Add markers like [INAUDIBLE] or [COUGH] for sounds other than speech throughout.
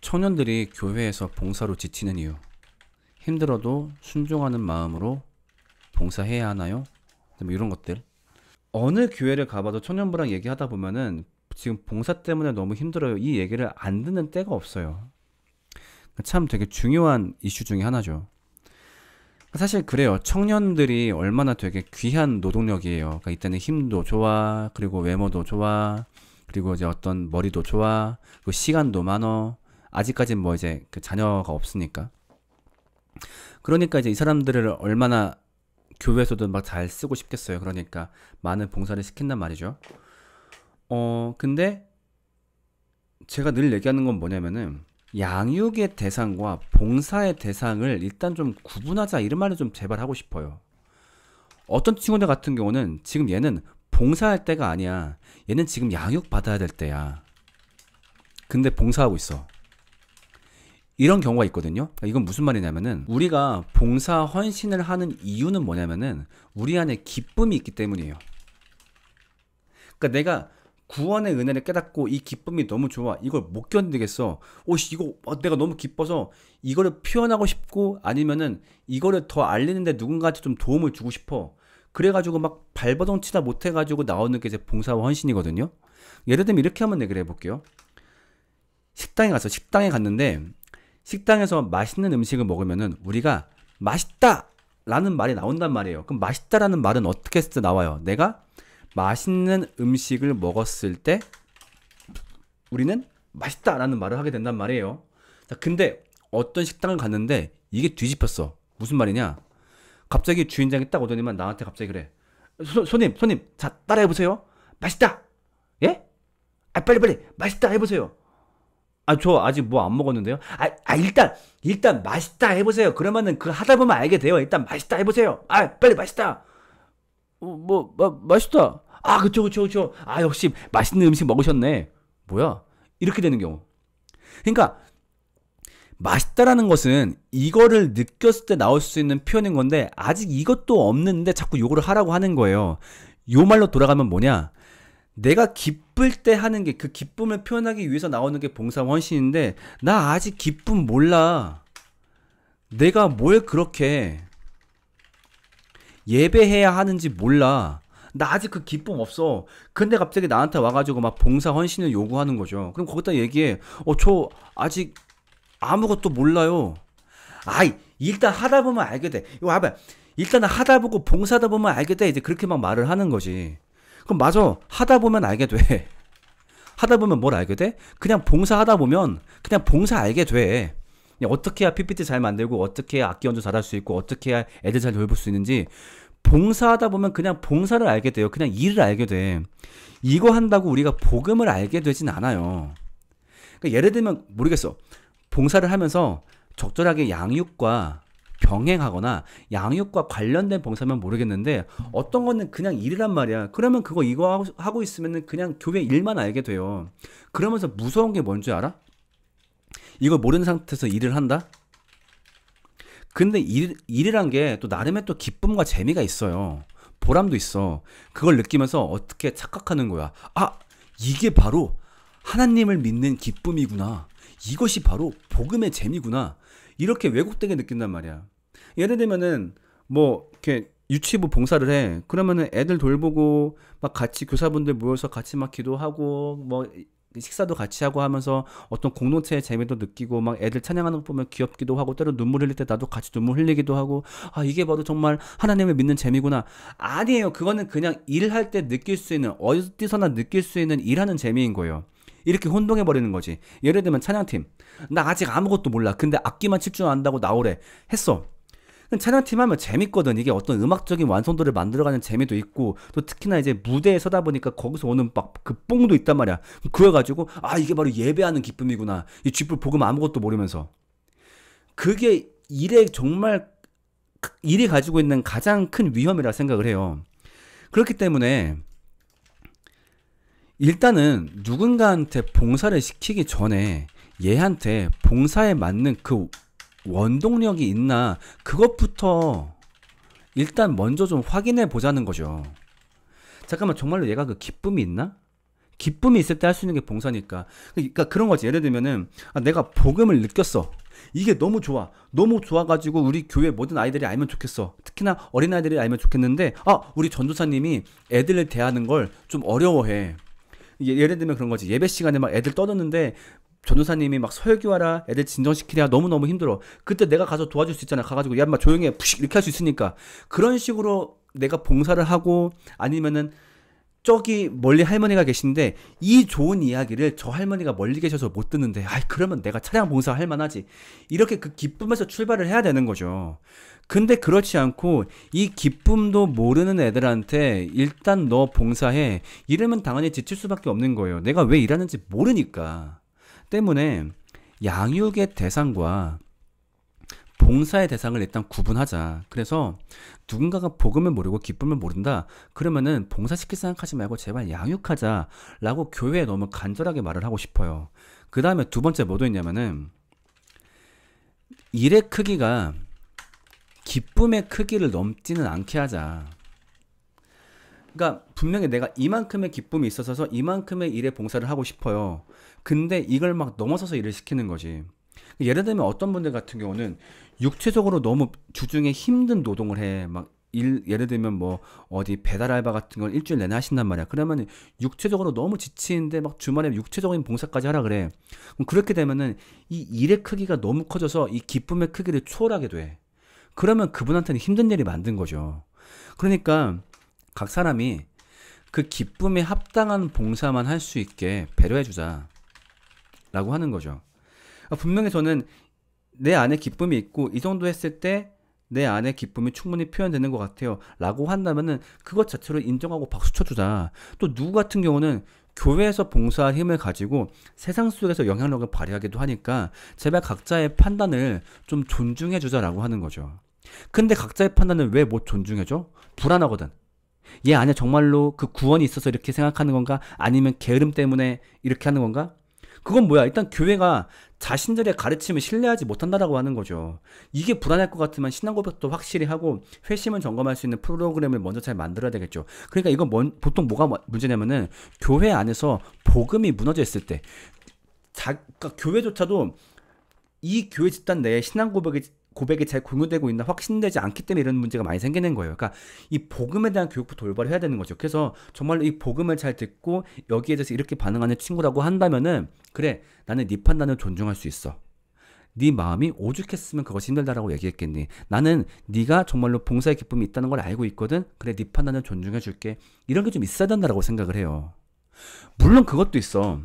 청년들이 교회에서 봉사로 지치는 이유. 힘들어도 순종하는 마음으로 봉사해야 하나요? 뭐 이런 것들. 어느 교회를 가봐도 청년부랑 얘기하다 보면은 지금 봉사 때문에 너무 힘들어요. 이 얘기를 안 듣는 때가 없어요. 참 되게 중요한 이슈 중에 하나죠. 사실 그래요. 청년들이 얼마나 되게 귀한 노동력이에요. 그러니까 이때는 힘도 좋아, 그리고 외모도 좋아, 그리고 이제 어떤 머리도 좋아, 그 시간도 많어. 아직까지뭐 이제 그 자녀가 없으니까. 그러니까 이제 이 사람들을 얼마나 교회에서도 막 잘 쓰고 싶겠어요. 그러니까 많은 봉사를 시킨단 말이죠. 어, 근데 제가 늘 얘기하는 건 뭐냐면은 양육의 대상과 봉사의 대상을 일단 좀 구분하자 이런 말을 좀 제발 하고 싶어요. 어떤 친구들 같은 경우는 지금 얘는 봉사할 때가 아니야. 얘는 지금 양육 받아야 될 때야. 근데 봉사하고 있어. 이런 경우가 있거든요. 그러니까 이건 무슨 말이냐면은 우리가 봉사 헌신을 하는 이유는 뭐냐면은 우리 안에 기쁨이 있기 때문이에요. 그러니까 내가 구원의 은혜를 깨닫고 이 기쁨이 너무 좋아. 이걸 못 견디겠어. 오씨 이거 어, 내가 너무 기뻐서 이거를 표현하고 싶고 아니면은 이거를 더 알리는데 누군가한테 좀 도움을 주고 싶어. 그래가지고 막 발버둥 치다 못해가지고 나오는 게 이제 봉사와 헌신이거든요. 예를 들면 이렇게 한번 얘기를 해볼게요. 식당에 가서 식당에 갔는데 식당에서 맛있는 음식을 먹으면은 우리가 맛있다! 라는 말이 나온단 말이에요. 그럼 맛있다라는 말은 어떻게 했 나와요? 내가 맛있는 음식을 먹었을 때 우리는 맛있다라는 말을 하게 된단 말이에요. 자, 근데 어떤 식당을 갔는데 이게 뒤집혔어. 무슨 말이냐? 갑자기 주인장이 딱 오더니만 나한테 갑자기 그래. 소, 손님, 손님, 자, 따라해 보세요. 맛있다. 예? 아, 빨리 빨리 맛있다 해 보세요. 아, 저 아직 뭐 안 먹었는데요. 아, 아, 일단, 일단 맛있다 해보세요. 그러면은 그 하다 보면 알게 돼요. 일단 맛있다 해보세요. 아, 빨리 맛있다. 어, 뭐, 마, 맛있다. 아, 그쵸, 그쵸, 그쵸. 아, 역시 맛있는 음식 먹으셨네. 뭐야? 이렇게 되는 경우. 그러니까, 맛있다라는 것은 이거를 느꼈을 때 나올 수 있는 표현인 건데, 아직 이것도 없는데 자꾸 요거를 하라고 하는 거예요. 요 말로 돌아가면 뭐냐? 내가 기쁠 때 하는 게 그 기쁨을 표현하기 위해서 나오는 게 봉사와 헌신인데 나 아직 기쁨 몰라. 내가 뭘 그렇게 예배해야 하는지 몰라. 나 아직 그 기쁨 없어. 근데 갑자기 나한테 와가지고 막 봉사 헌신을 요구하는 거죠. 그럼 거기다 얘기해. 어, 저 아직 아무것도 몰라요. 아이, 일단 하다 보면 알게 돼. 이거 봐봐. 일단 하다 보고 봉사다 보면 알게 돼. 이제 그렇게 막 말을 하는 거지. 그럼 맞아. 하다 보면 알게 돼. [LAUGHS] 하다 보면 뭘 알게 돼? 그냥 봉사하다 보면 그냥 봉사 알게 돼. 어떻게 해야 PPT 잘 만들고 어떻게 해야 악기 연주 잘 할 수 있고 어떻게 해야 애들 잘 돌볼 수 있는지 봉사하다 보면 그냥 봉사를 알게 돼요. 그냥 일을 알게 돼. 이거 한다고 우리가 복음을 알게 되진 않아요. 그러니까 예를 들면 모르겠어. 봉사를 하면서 적절하게 양육과 병행하거나 양육과 관련된 봉사면 모르겠는데 어떤 거는 그냥 일이란 말이야. 그러면 그거 이거 하고 있으면 그냥 교회 일만 알게 돼요. 그러면서 무서운 게뭔줄 알아? 이걸 모르는 상태에서 일을 한다? 근데 일, 일이란 게또 나름의 또 기쁨과 재미가 있어요. 보람도 있어. 그걸 느끼면서 어떻게 착각하는 거야. 아, 이게 바로 하나님을 믿는 기쁨이구나. 이것이 바로 복음의 재미구나. 이렇게 왜곡되게 느낀단 말이야. 예를 들면은 뭐 이렇게 유치부 봉사를 해. 그러면은 애들 돌보고 막 같이 교사분들 모여서 같이 막 기도하고 뭐 식사도 같이 하고 하면서 어떤 공동체의 재미도 느끼고 막 애들 찬양하는 거 보면 귀엽기도 하고 때로 눈물 흘릴 때 나도 같이 눈물 흘리기도 하고 아 이게 봐도 정말 하나님을 믿는 재미구나 아니에요 그거는 그냥 일할 때 느낄 수 있는 어디서나 느낄 수 있는 일하는 재미인 거예요 이렇게 혼동해 버리는 거지 예를 들면 찬양팀 나 아직 아무것도 몰라 근데 악기만 칠 줄 안다고 나오래 했어 촬영팀 하면 재밌거든. 이게 어떤 음악적인 완성도를 만들어가는 재미도 있고, 또 특히나 이제 무대에 서다 보니까 거기서 오는 막그 뽕도 있단 말이야. 그래가지고, 아, 이게 바로 예배하는 기쁨이구나. 이 쥐뿔 복음 아무것도 모르면서. 그게 일에 정말, 일이 가지고 있는 가장 큰 위험이라 생각을 해요. 그렇기 때문에, 일단은 누군가한테 봉사를 시키기 전에 얘한테 봉사에 맞는 그 원동력이 있나 그것부터 일단 먼저 좀 확인해 보자는 거죠. 잠깐만 정말로 얘가 그 기쁨이 있나? 기쁨이 있을 때 할 수 있는 게 봉사니까. 그러니까 그런 거지. 예를 들면은 아, 내가 복음을 느꼈어. 이게 너무 좋아. 너무 좋아가지고 우리 교회 모든 아이들이 알면 좋겠어. 특히나 어린 아이들이 알면 좋겠는데 아 우리 전도사님이 애들을 대하는 걸 좀 어려워해. 예, 예를 들면 그런 거지. 예배 시간에 막 애들 떠드는데 전도사님이 막 설교하라 애들 진정시키랴 너무너무 힘들어 그때 내가 가서 도와줄 수 있잖아 가가지고 야마 조용히 해 푸식 이렇게 할 수 있으니까 그런 식으로 내가 봉사를 하고 아니면은 저기 멀리 할머니가 계신데 이 좋은 이야기를 저 할머니가 멀리 계셔서 못 듣는데 아이 그러면 내가 차량 봉사할 만하지 이렇게 그 기쁨에서 출발을 해야 되는 거죠 근데 그렇지 않고 이 기쁨도 모르는 애들한테 일단 너 봉사해 이러면 당연히 지칠 수밖에 없는 거예요 내가 왜 일하는지 모르니까 때문에 양육의 대상과 봉사의 대상을 일단 구분하자. 그래서 누군가가 복음을 모르고 기쁨을 모른다. 그러면은 봉사시킬 생각하지 말고 제발 양육하자라고 교회에 너무 간절하게 말을 하고 싶어요. 그 다음에 두 번째 뭐도 있냐면은 일의 크기가 기쁨의 크기를 넘지는 않게 하자. 그러니까 분명히 내가 이만큼의 기쁨이 있어서 이만큼의 일에 봉사를 하고 싶어요. 근데 이걸 막 넘어서서 일을 시키는 거지. 예를 들면 어떤 분들 같은 경우는 육체적으로 너무 주중에 힘든 노동을 해. 막 일, 예를 들면 뭐 어디 배달 알바 같은 걸 일주일 내내 하신단 말이야. 그러면 육체적으로 너무 지치는데 막 주말에 육체적인 봉사까지 하라 그래. 그럼 그렇게 되면은 이 일의 크기가 너무 커져서 이 기쁨의 크기를 초월하게 돼. 그러면 그분한테는 힘든 일이 만든 거죠. 그러니까 각 사람이 그 기쁨에 합당한 봉사만 할 수 있게 배려해주자. 라고 하는 거죠. 아, 분명히 저는 내 안에 기쁨이 있고 이 정도 했을 때 내 안에 기쁨이 충분히 표현되는 것 같아요. 라고 한다면은 그것 자체로 인정하고 박수 쳐주자. 또 누구 같은 경우는 교회에서 봉사할 힘을 가지고 세상 속에서 영향력을 발휘하기도 하니까 제발 각자의 판단을 좀 존중해주자라고 하는 거죠. 근데 각자의 판단을 왜 못 존중해줘? 불안하거든. 얘 안에 정말로 그 구원이 있어서 이렇게 생각하는 건가? 아니면 게으름 때문에 이렇게 하는 건가? 그건 뭐야? 일단 교회가 자신들의 가르침을 신뢰하지 못한다라고 하는 거죠. 이게 불안할 것 같으면 신앙 고백도 확실히 하고 회심을 점검할 수 있는 프로그램을 먼저 잘 만들어야 되겠죠. 그러니까 이건 뭔, 보통 뭐가 뭐, 문제냐면은 교회 안에서 복음이 무너져 있을 때 자, 그러니까 교회조차도 이 교회 집단 내에 신앙 고백이 고백이 잘 공유되고 있나 확신되지 않기 때문에 이런 문제가 많이 생기는 거예요. 그러니까 이 복음에 대한 교육부터 올바로 해야 되는 거죠. 그래서 정말로 이 복음을 잘 듣고 여기에 대해서 이렇게 반응하는 친구라고 한다면은 그래 나는 네 판단을 존중할 수 있어. 네 마음이 오죽했으면 그것이 힘들다라고 얘기했겠니? 나는 네가 정말로 봉사의 기쁨이 있다는 걸 알고 있거든. 그래 네 판단을 존중해 줄게. 이런 게 좀 있어야 된다라고 생각을 해요. 물론 그것도 있어.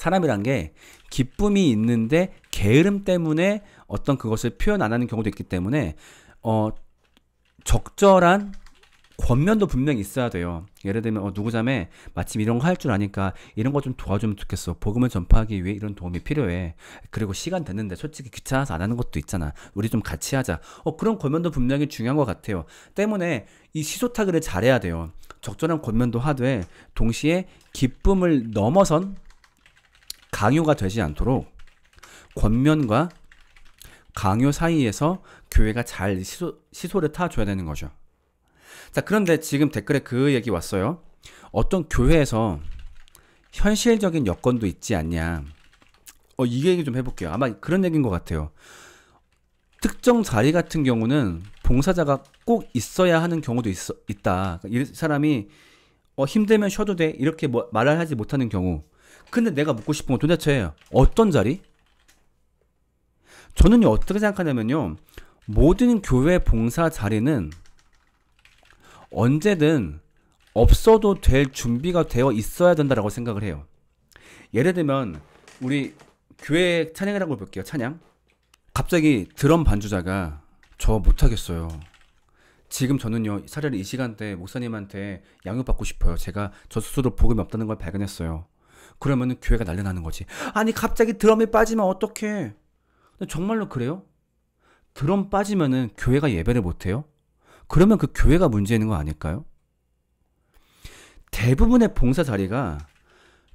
사람이란 게 기쁨이 있는데 게으름 때문에 어떤 그것을 표현 안 하는 경우도 있기 때문에 어 적절한 권면도 분명히 있어야 돼요. 예를 들면 어, 누구자매 마침 이런 거 할 줄 아니까 이런 거 좀 도와주면 좋겠어. 복음을 전파하기 위해 이런 도움이 필요해. 그리고 시간 됐는데 솔직히 귀찮아서 안 하는 것도 있잖아. 우리 좀 같이 하자. 어 그런 권면도 분명히 중요한 것 같아요. 때문에 이 시소타그를 잘해야 돼요. 적절한 권면도 하되 동시에 기쁨을 넘어선 강요가 되지 않도록 권면과 강요 사이에서 교회가 잘 시소, 시소를 타줘야 되는 거죠. 자, 그런데 지금 댓글에 그 얘기 왔어요. 어떤 교회에서 현실적인 여건도 있지 않냐. 어, 이 얘기 좀 해볼게요. 아마 그런 얘기인 것 같아요. 특정 자리 같은 경우는 봉사자가 꼭 있어야 하는 경우도 있어, 있다. 이 사람이 어, 힘들면 쉬어도 돼. 이렇게 뭐, 말을 하지 못하는 경우. 근데 내가 묻고 싶은 건 도대체 어떤 자리? 저는 어떻게 생각하냐면요. 모든 교회 봉사 자리는 언제든 없어도 될 준비가 되어 있어야 된다라고 생각을 해요. 예를 들면 우리 교회 찬양을 하고 볼게요. 찬양. 갑자기 드럼 반주자가 저 못하겠어요. 지금 저는요 차라리 이 시간대 목사님한테 양육받고 싶어요. 제가 저 스스로 복음이 없다는 걸 발견했어요. 그러면은 교회가 날려 나는 거지. 아니 갑자기 드럼이 빠지면 어떡해? 정말로 그래요? 드럼 빠지면은 교회가 예배를 못 해요? 그러면 그 교회가 문제 있는 거 아닐까요? 대부분의 봉사 자리가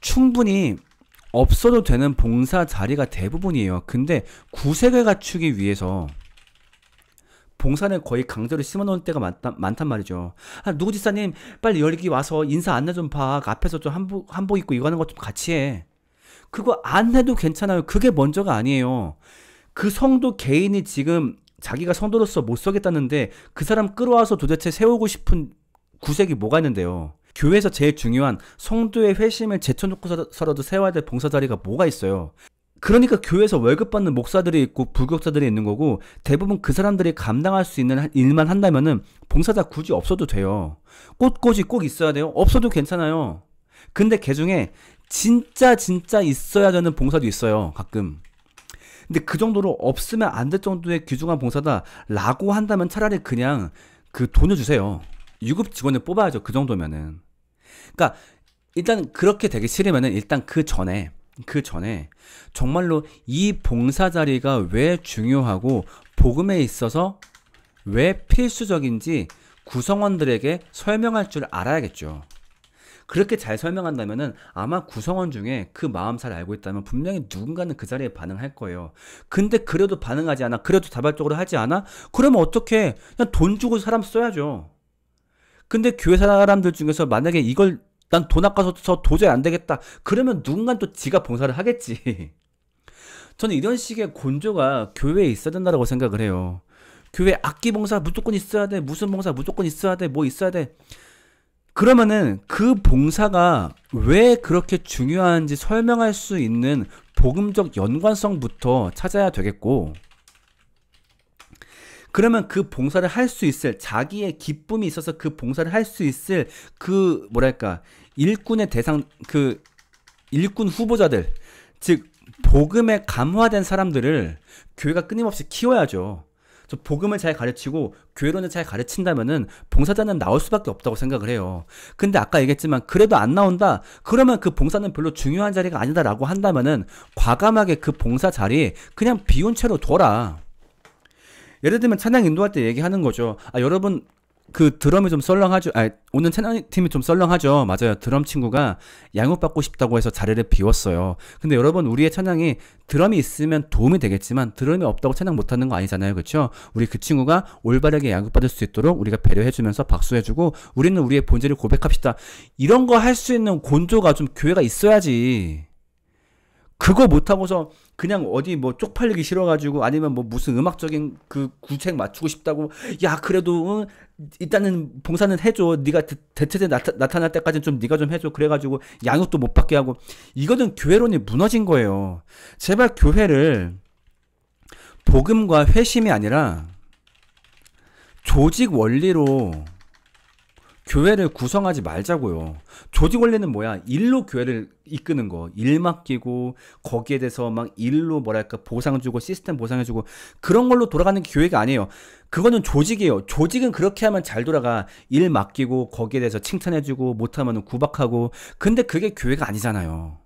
충분히 없어도 되는 봉사 자리가 대부분이에요. 근데 구색을 갖추기 위해서 봉사를 거의 강제로 심어놓은 때가 많다, 많단 말이죠. 아, 누구 지사님 빨리 열기 와서 인사 안내 좀 봐. 그 앞에서 좀 한복, 한복 입고 이거 하는 것좀 같이 해. 그거 안 해도 괜찮아요. 그게 먼저가 아니에요. 그 성도 개인이 지금 자기가 성도로서 못 서겠다는데 그 사람 끌어와서 도대체 세우고 싶은 구색이 뭐가 있는데요. 교회에서 제일 중요한 성도의 회심을 제쳐놓고서라도 세워야 될 봉사자리가 뭐가 있어요. 그러니까 교회에서 월급 받는 목사들이 있고 불교사들이 있는 거고 대부분 그 사람들이 감당할 수 있는 일만 한다면은 봉사자 굳이 없어도 돼요. 꽃꽂이 꼭 있어야 돼요? 없어도 괜찮아요. 근데 개 중에 진짜 진짜 있어야 되는 봉사도 있어요. 가끔. 근데 그 정도로 없으면 안 될 정도의 귀중한 봉사다라고 한다면 차라리 그냥 그 돈을 주세요. 유급 직원을 뽑아야죠. 그 정도면은. 그러니까 일단 그렇게 되기 싫으면은 일단 그 전에 그 전에 정말로 이 봉사 자리가 왜 중요하고 복음에 있어서 왜 필수적인지 구성원들에게 설명할 줄 알아야겠죠. 그렇게 잘설명한다면 아마 구성원 중에 그 마음 잘 알고 있다면 분명히 누군가는 그 자리에 반응할 거예요. 근데 그래도 반응하지 않아. 그래도 자발적으로 하지 않아? 그러면 어떻게 그냥 돈 주고 사람 써야죠. 근데 교회 사람들 중에서 만약에 이걸 난돈 아까워서 도저히 안 되겠다. 그러면 누군가 또 지가 봉사를 하겠지. [LAUGHS] 저는 이런 식의 곤조가 교회에 있어야 된다고 생각을 해요. 교회 악기 봉사 무조건 있어야 돼. 무슨 봉사 무조건 있어야 돼. 뭐 있어야 돼. 그러면은 그 봉사가 왜 그렇게 중요한지 설명할 수 있는 복음적 연관성부터 찾아야 되겠고, 그러면 그 봉사를 할 수 있을 자기의 기쁨이 있어서 그 봉사를 할 수 있을 그 뭐랄까 일꾼의 대상 그 일꾼 후보자들 즉 복음에 감화된 사람들을 교회가 끊임없이 키워야죠. 복음을 잘 가르치고 교회론을 잘 가르친다면은 봉사자는 나올 수밖에 없다고 생각을 해요. 근데 아까 얘기했지만 그래도 안 나온다. 그러면 그 봉사는 별로 중요한 자리가 아니다라고 한다면은 과감하게 그 봉사 자리에 그냥 비운 채로 둬라. 예를 들면 찬양 인도할 때 얘기하는 거죠. 아, 여러분, 그 드럼이 좀 썰렁하죠. 아, 오늘 찬양팀이 좀 썰렁하죠. 맞아요. 드럼 친구가 양육받고 싶다고 해서 자리를 비웠어요. 근데 여러분, 우리의 찬양이 드럼이 있으면 도움이 되겠지만 드럼이 없다고 찬양 못하는 거 아니잖아요. 그렇죠? 우리 그 친구가 올바르게 양육받을 수 있도록 우리가 배려해주면서 박수해주고 우리는 우리의 본질을 고백합시다. 이런 거 할 수 있는 곤조가 좀 교회가 있어야지. 그거 못하고서 그냥 어디 뭐 쪽팔리기 싫어가지고 아니면 뭐 무슨 음악적인 그 구책 맞추고 싶다고 야 그래도 응, 일단은 봉사는 해줘 네가 대, 체제 나타, 나타날 때까지는 좀 네가 좀 해줘 그래가지고 양육도 못 받게 하고 이거는 교회론이 무너진 거예요 제발 교회를 복음과 회심이 아니라 조직 원리로 교회를 구성하지 말자고요. 조직 원리는 뭐야? 일로 교회를 이끄는 거. 일 맡기고 거기에 대해서 막 일로 뭐랄까 보상 주고 시스템 보상해 주고 그런 걸로 돌아가는 게 교회가 아니에요. 그거는 조직이에요. 조직은 그렇게 하면 잘 돌아가. 일 맡기고 거기에 대해서 칭찬해 주고 못하면 구박하고. 근데 그게 교회가 아니잖아요.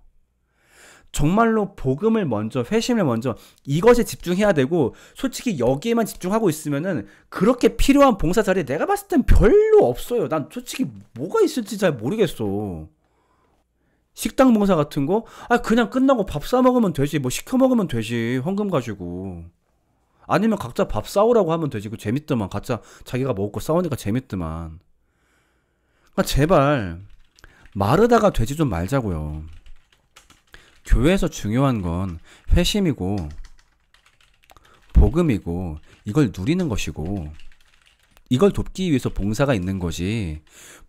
정말로 복음을 먼저 회심을 먼저 이것에 집중해야 되고 솔직히 여기에만 집중하고 있으면은 그렇게 필요한 봉사 자리에 내가 봤을 땐 별로 없어요. 난 솔직히 뭐가 있을지 잘 모르겠어. 식당 봉사 같은 거? 아 그냥 끝나고 밥 사 먹으면 되지. 뭐 시켜 먹으면 되지. 헌금 가지고. 아니면 각자 밥 싸우라고 하면 되지. 그 재밌더만. 각자 자기가 먹고 싸우니까 재밌더만. 아 제발 마르다가 되지 좀 말자고요. 교회에서 중요한 건 회심이고 복음이고 이걸 누리는 것이고 이걸 돕기 위해서 봉사가 있는 거지.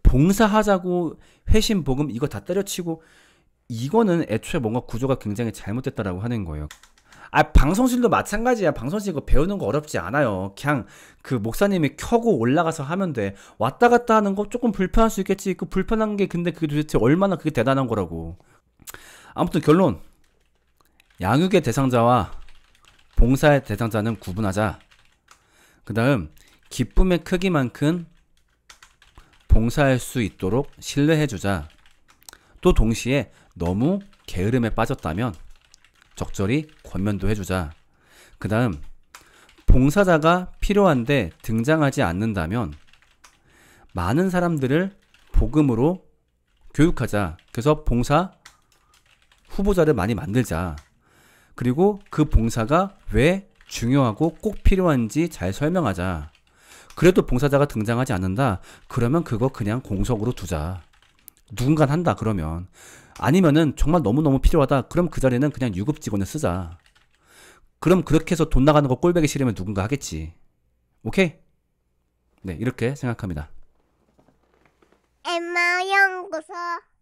봉사하자고 회심 복음 이거 다 때려치고 이거는 애초에 뭔가 구조가 굉장히 잘못됐다라고 하는 거예요. 아 방송실도 마찬가지야. 방송실 이거 배우는 거 어렵지 않아요. 그냥 그 목사님이 켜고 올라가서 하면 돼. 왔다 갔다 하는 거 조금 불편할 수 있겠지. 그 불편한 게 근데 그게 도대체 얼마나 그게 대단한 거라고. 아무튼 결론. 양육의 대상자와 봉사의 대상자는 구분하자. 그 다음, 기쁨의 크기만큼 봉사할 수 있도록 신뢰해주자. 또 동시에 너무 게으름에 빠졌다면 적절히 권면도 해주자. 그 다음, 봉사자가 필요한데 등장하지 않는다면 많은 사람들을 복음으로 교육하자. 그래서 봉사, 후보자를 많이 만들자. 그리고 그 봉사가 왜 중요하고 꼭 필요한지 잘 설명하자. 그래도 봉사자가 등장하지 않는다. 그러면 그거 그냥 공석으로 두자. 누군가 한다 그러면 아니면은 정말 너무너무 필요하다. 그럼 그 자리는 그냥 유급 직원을 쓰자. 그럼 그렇게 해서 돈 나가는 거 꼴배기 싫으면 누군가 하겠지. 오케이? 네, 이렇게 생각합니다. 엠마 연구소